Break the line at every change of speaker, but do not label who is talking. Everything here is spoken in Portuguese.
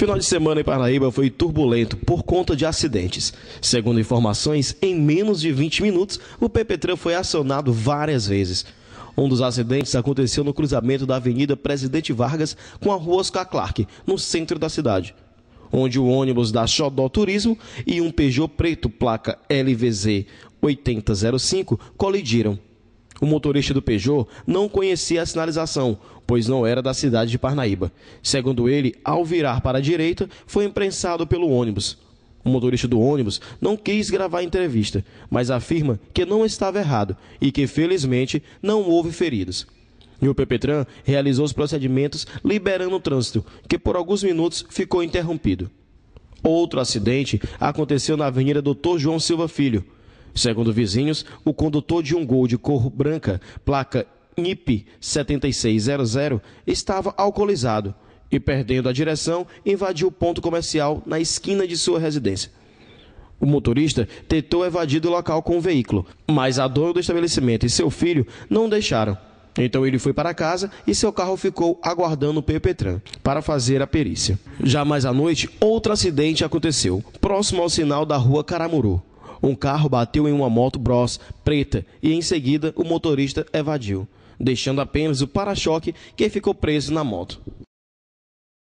Final de semana em Paraíba foi turbulento por conta de acidentes. Segundo informações, em menos de 20 minutos, o PPTran foi acionado várias vezes. Um dos acidentes aconteceu no cruzamento da Avenida Presidente Vargas com a Rua Oscar Clark, no centro da cidade, onde o ônibus da Xodó Turismo e um Peugeot preto placa LVZ 8005 colidiram. O motorista do Peugeot não conhecia a sinalização, pois não era da cidade de Parnaíba. Segundo ele, ao virar para a direita, foi imprensado pelo ônibus. O motorista do ônibus não quis gravar a entrevista, mas afirma que não estava errado e que, felizmente, não houve feridos. E o PPTran realizou os procedimentos liberando o trânsito, que por alguns minutos ficou interrompido. Outro acidente aconteceu na Avenida Doutor João Silva Filho, Segundo vizinhos, o condutor de um gol de cor branca, placa NIP 7600, estava alcoolizado e, perdendo a direção, invadiu o ponto comercial na esquina de sua residência. O motorista tentou evadir do local com o veículo, mas a dona do estabelecimento e seu filho não deixaram. Então ele foi para casa e seu carro ficou aguardando o PPTran para fazer a perícia. Já mais à noite, outro acidente aconteceu, próximo ao sinal da rua Caramuru. Um carro bateu em uma moto Bros preta e, em seguida, o motorista evadiu, deixando apenas o para-choque que ficou preso na moto.